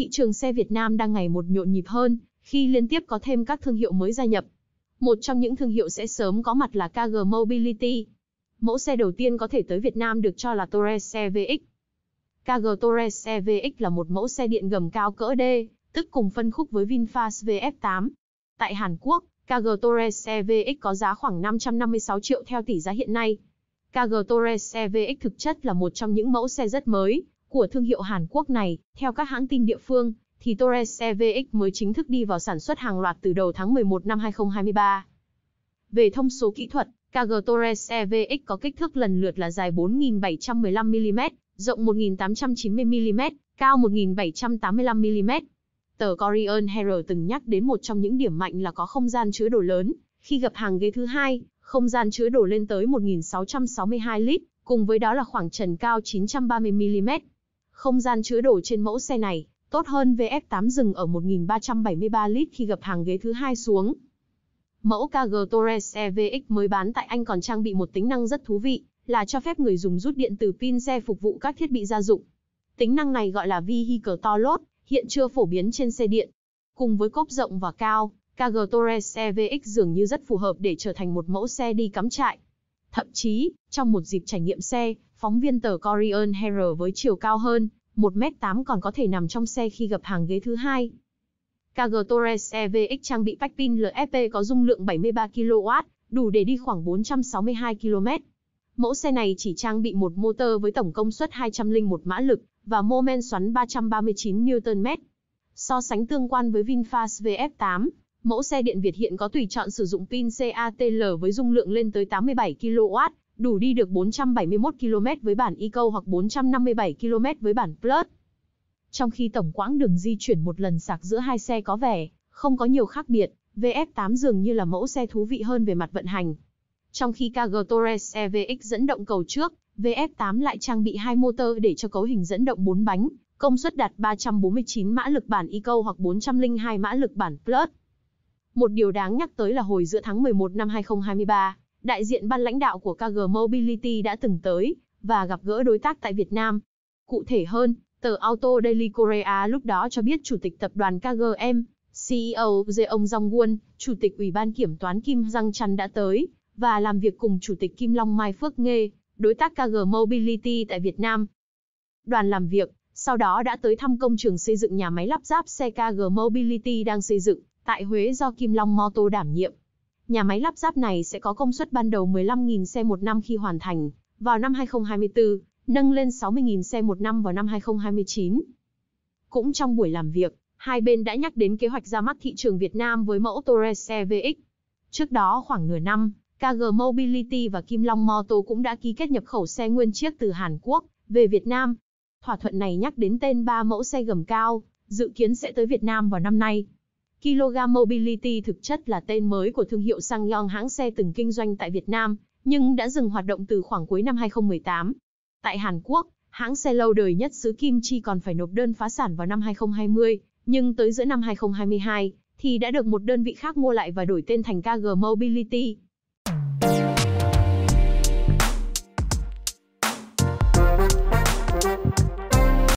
thị trường xe Việt Nam đang ngày một nhộn nhịp hơn, khi liên tiếp có thêm các thương hiệu mới gia nhập. Một trong những thương hiệu sẽ sớm có mặt là KG Mobility. Mẫu xe đầu tiên có thể tới Việt Nam được cho là Torres CVX. KG Torres CVX là một mẫu xe điện gầm cao cỡ D, tức cùng phân khúc với VinFast VF8. Tại Hàn Quốc, KG Torres CVX có giá khoảng 556 triệu theo tỷ giá hiện nay. KG Torres CVX thực chất là một trong những mẫu xe rất mới, của thương hiệu Hàn Quốc này, theo các hãng tin địa phương, thì Torres EVX mới chính thức đi vào sản xuất hàng loạt từ đầu tháng 11 năm 2023. Về thông số kỹ thuật, KG Torres EVX có kích thước lần lượt là dài 4.715mm, rộng 1.890mm, cao 1.785mm. Tờ Korean Herald từng nhắc đến một trong những điểm mạnh là có không gian chứa đồ lớn, khi gặp hàng ghế thứ hai, không gian chứa đồ lên tới 1.662 lít, cùng với đó là khoảng trần cao 930mm. Không gian chứa đồ trên mẫu xe này, tốt hơn VF8 dừng ở 1373 lít khi gập hàng ghế thứ hai xuống. Mẫu KG Torres EVX mới bán tại Anh còn trang bị một tính năng rất thú vị, là cho phép người dùng rút điện từ pin xe phục vụ các thiết bị gia dụng. Tính năng này gọi là Vehicle To Load, hiện chưa phổ biến trên xe điện. Cùng với cốp rộng và cao, KG Torres EVX dường như rất phù hợp để trở thành một mẫu xe đi cắm trại. Thậm chí, trong một dịp trải nghiệm xe, phóng viên tờ Korean Herald với chiều cao hơn 1m8 còn có thể nằm trong xe khi gặp hàng ghế thứ hai. KG Torres EVX trang bị pack pin LFP e có dung lượng 73 kW, đủ để đi khoảng 462 km. Mẫu xe này chỉ trang bị một motor với tổng công suất 201 mã lực và mô men xoắn 339 Nm. So sánh tương quan với VinFast VF8, Mẫu xe điện Việt hiện có tùy chọn sử dụng pin CATL với dung lượng lên tới 87 kW, đủ đi được 471 km với bản Eco hoặc 457 km với bản Plus. Trong khi tổng quãng đường di chuyển một lần sạc giữa hai xe có vẻ không có nhiều khác biệt, VF8 dường như là mẫu xe thú vị hơn về mặt vận hành. Trong khi KG Torres EVX dẫn động cầu trước, VF8 lại trang bị hai motor để cho cấu hình dẫn động 4 bánh, công suất đạt 349 mã lực bản Eco hoặc 402 mã lực bản Plus. Một điều đáng nhắc tới là hồi giữa tháng 11 năm 2023, đại diện ban lãnh đạo của KG Mobility đã từng tới và gặp gỡ đối tác tại Việt Nam. Cụ thể hơn, tờ Auto Daily Korea lúc đó cho biết chủ tịch tập đoàn KGM, CEO Jeong Jong-won, chủ tịch Ủy ban kiểm toán Kim Jang Chan đã tới và làm việc cùng chủ tịch Kim Long Mai Phước Nghê, đối tác KG Mobility tại Việt Nam. Đoàn làm việc sau đó đã tới thăm công trường xây dựng nhà máy lắp ráp xe KG Mobility đang xây dựng tại Huế do Kim Long Moto đảm nhiệm. Nhà máy lắp ráp này sẽ có công suất ban đầu 15.000 xe một năm khi hoàn thành, vào năm 2024, nâng lên 60.000 xe một năm vào năm 2029. Cũng trong buổi làm việc, hai bên đã nhắc đến kế hoạch ra mắt thị trường Việt Nam với mẫu Torres xe VX. Trước đó khoảng nửa năm, KG Mobility và Kim Long Moto cũng đã ký kết nhập khẩu xe nguyên chiếc từ Hàn Quốc về Việt Nam. Thỏa thuận này nhắc đến tên ba mẫu xe gầm cao, dự kiến sẽ tới Việt Nam vào năm nay. Kg Mobility thực chất là tên mới của thương hiệu sang Yong hãng xe từng kinh doanh tại Việt Nam, nhưng đã dừng hoạt động từ khoảng cuối năm 2018. Tại Hàn Quốc, hãng xe lâu đời nhất xứ Kim Chi còn phải nộp đơn phá sản vào năm 2020, nhưng tới giữa năm 2022 thì đã được một đơn vị khác mua lại và đổi tên thành KG Mobility.